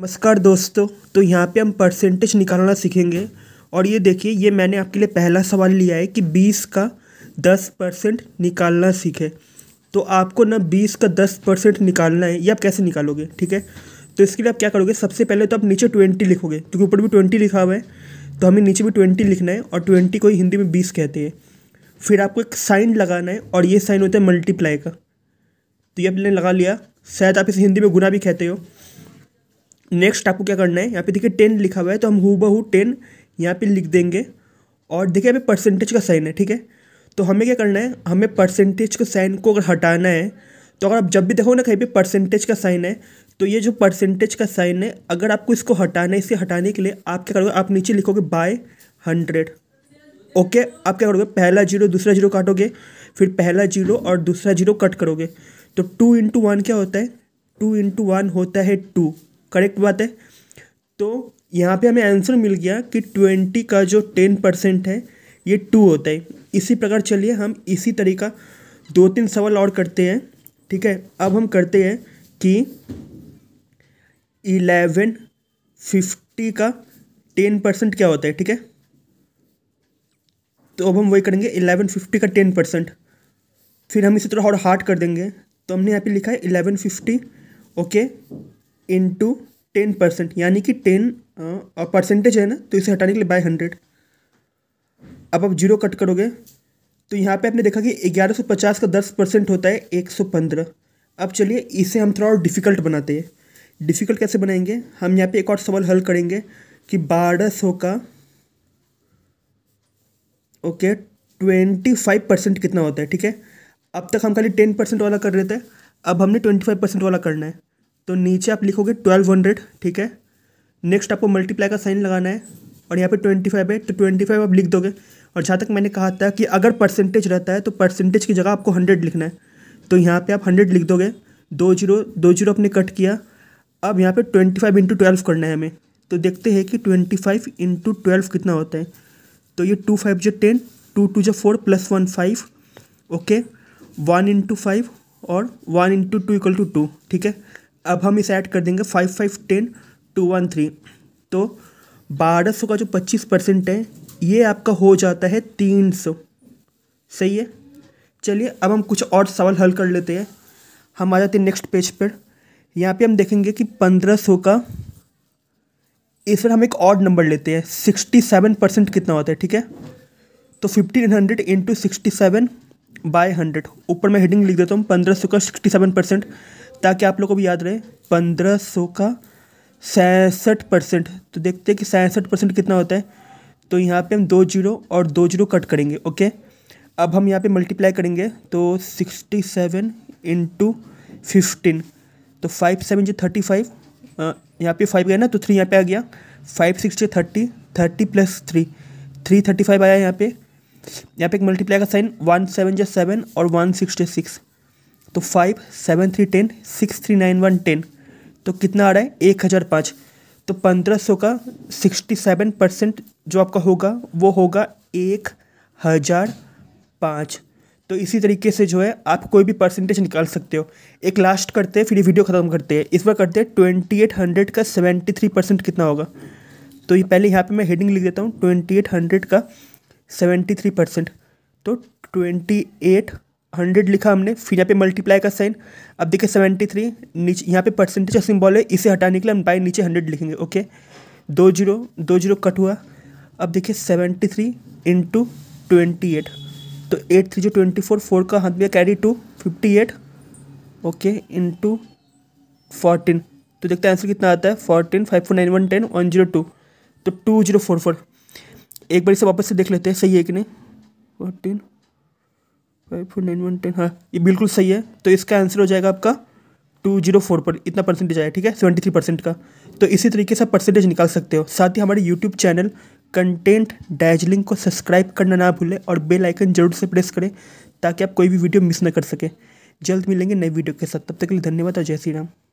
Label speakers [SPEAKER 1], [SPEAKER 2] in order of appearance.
[SPEAKER 1] नमस्कार दोस्तों तो यहाँ पे हम परसेंटेज निकालना सीखेंगे और ये देखिए ये मैंने आपके लिए पहला सवाल लिया है कि 20 का 10 परसेंट निकालना सीखे तो आपको ना 20 का 10 परसेंट निकालना है ये आप कैसे निकालोगे ठीक है तो इसके लिए आप क्या करोगे सबसे पहले तो आप नीचे ट्वेंटी लिखोगे क्योंकि ऊपर भी ट्वेंटी लिखा हुआ है तो हमें नीचे भी ट्वेंटी लिखना है और ट्वेंटी को हिंदी में बीस कहते हैं फिर आपको एक साइन लगाना है और ये साइन होता है मल्टीप्लाई का तो ये आपने लगा लिया शायद आप इसे हिंदी में गुना भी कहते हो नेक्स्ट आपको क्या करना है यहाँ पे देखिए टेन लिखा हुआ है तो हम हु बहू टेन यहाँ पे लिख देंगे और देखिए हमें परसेंटेज का साइन है ठीक है तो हमें क्या करना है हमें परसेंटेज के साइन को अगर हटाना है तो अगर आप जब भी देखो ना कहीं भी परसेंटेज का साइन है तो ये जो परसेंटेज का साइन है अगर आपको इसको हटाना है इसे हटाने के लिए आप क्या करोगे आप नीचे लिखोगे बाय हंड्रेड ओके आप क्या करोगे पहला जीरो दूसरा जीरो काटोगे फिर पहला जीरो और दूसरा जीरो कट करोगे तो टू इंटू वन क्या होता है टू इंटू वन होता है टू करेक्ट बात है तो यहाँ पे हमें आंसर मिल गया कि ट्वेंटी का जो टेन परसेंट है ये टू होता है इसी प्रकार चलिए हम इसी तरीका दो तीन सवाल और करते हैं ठीक है अब हम करते हैं कि इलेवन फिफ्टी का टेन परसेंट क्या होता है ठीक है तो अब हम वही करेंगे इलेवन फिफ्टी का टेन परसेंट फिर हम इसे थोड़ा और हार्ड कर देंगे तो हमने यहाँ पे लिखा है eleven fifty okay into ten percent यानी कि टेन परसेंटेज है ना तो इसे हटाने के लिए बाय हंड्रेड अब आप जीरो कट करोगे तो यहाँ पे आपने देखा कि ग्यारह सौ पचास का दस परसेंट होता है एक सौ पंद्रह अब चलिए इसे हम थोड़ा और डिफ़िकल्ट बनाते हैं डिफ़िकल्ट कैसे बनाएंगे हम यहाँ पे एक और सवाल हल करेंगे कि बारह सौ का ओके ट्वेंटी फाइव परसेंट कितना होता है ठीक है अब तक हम खाली टेन परसेंट वाला कर रहे थे अब हमने ट्वेंटी फाइव परसेंट वाला करना है तो नीचे आप लिखोगे ट्वेल्व हंड्रेड ठीक है नेक्स्ट आपको मल्टीप्लाई का साइन लगाना है और यहाँ पे ट्वेंटी फाइव है तो ट्वेंटी फाइव आप लिख दोगे और जहाँ तक मैंने कहा था कि अगर परसेंटेज रहता है तो परसेंटेज की जगह आपको हंड्रेड लिखना है तो यहाँ पे आप हंड्रेड लिख दोगे दो जीरो दो जीरो आपने कट किया अब यहाँ पे ट्वेंटी फाइव इंटू ट्वेल्व करना है हमें तो देखते हैं कि ट्वेंटी फाइव इंटू ट्वेल्व कितना होता है तो ये टू फाइव जो टेन टू टू जो four plus one five okay one into five और one into two equal to two ठीक है अब हम इसे ऐड कर देंगे five five ten two one three तो बारह सौ का जो पच्चीस परसेंट है ये आपका हो जाता है तीन सौ सही है चलिए अब हम कुछ और सवाल हल कर लेते हैं हम आ जाते हैं नेक्स्ट पेज पर यहाँ पे हम देखेंगे कि पंद्रह सौ का इस पर हम एक और नंबर लेते हैं सिक्सटी सेवन परसेंट कितना होता है ठीक है तो fifteen hundred into sixty seven by hundred ऊपर मैं हेडिंग लिख देता हूँ पंद्रह सौ का सिक्सटी सेवन परसेंट ताकि आप लोग को भी याद रहे पंद्रह सौ का सैंसठ परसेंट तो देखते हैं कि सैंसठ परसेंट कितना होता है तो यहाँ पे हम दो जीरो और दो जीरो कट करेंगे ओके अब हम यहाँ पे मल्टीप्लाई करेंगे तो सिक्सटी सेवन इंटू फिफ्टीन तो फाइव सेवन जो थर्टी फाइव यहाँ पे फाइव गया ना तो थ्री यहाँ पे आ गया फाइव सिक्स जो thirty thirty plus three three thirty five आया यहाँ पे यहाँ पे एक मल्टीप्लाई का साइन वन सेवन जो सेवन और वन सिक्स जो सिक्स तो five seven three ten six three nine one ten तो कितना आ रहा है एक हज़ार पाँच तो पंद्रह सौ का सिक्सटी सेवन परसेंट जो आपका होगा वो होगा एक हज़ार पाँच तो इसी तरीके से जो है आप कोई भी परसेंटेज निकाल सकते हो एक लास्ट करते हैं फिर ये वीडियो ख़त्म करते हैं इस बार करते हैं ट्वेंटी एट हंड्रेड का सेवेंटी थ्री परसेंट कितना होगा तो ये पहले यहाँ पे मैं हेडिंग लिख देता हूँ ट्वेंटी एट हंड्रेड का सेवेंटी थ्री परसेंट तो ट्वेंटी एट हंड्रेड लिखा हमने फिर यहाँ पे मल्टीप्लाई का साइन अब देखिए सेवेंटी थ्री नीचे यहाँ पे परसेंटेज का सिंबल है इसे हटाने के लिए हम बाई नीचे हंड्रेड लिखेंगे ओके दो जीरो दो जीरो कट हुआ अब देखिए seventy three into twenty eight तो एट थ्री जो ट्वेंटी फोर फोर का हाथ में carry two fifty eight okay into fourteen तो देखते हैं आंसर कितना आता है fourteen five four nine one ten one zero two तो टू जीरो फोर फोर एक बार इसे वापस से देख लेते हैं सही है कि नहीं fourteen five four nine one ten हाँ ये बिल्कुल सही है तो इसका आंसर हो जाएगा आपका टू जीरो फोर पर इतना परसेंटेज आया ठीक है सेवेंटी थ्री परसेंट का तो इसी तरीके से परसेंटेज निकाल सकते हो साथ ही हमारे यूट्यूब चैनल कंटेंट डार्जिलिंग को सब्सक्राइब करना ना भूलें और बेल आइकन जरूर से प्रेस करें ताकि आप कोई भी वीडियो मिस ना कर सकें जल्द मिलेंगे नई वीडियो के साथ तब तक के लिए धन्यवाद और जय श्री राम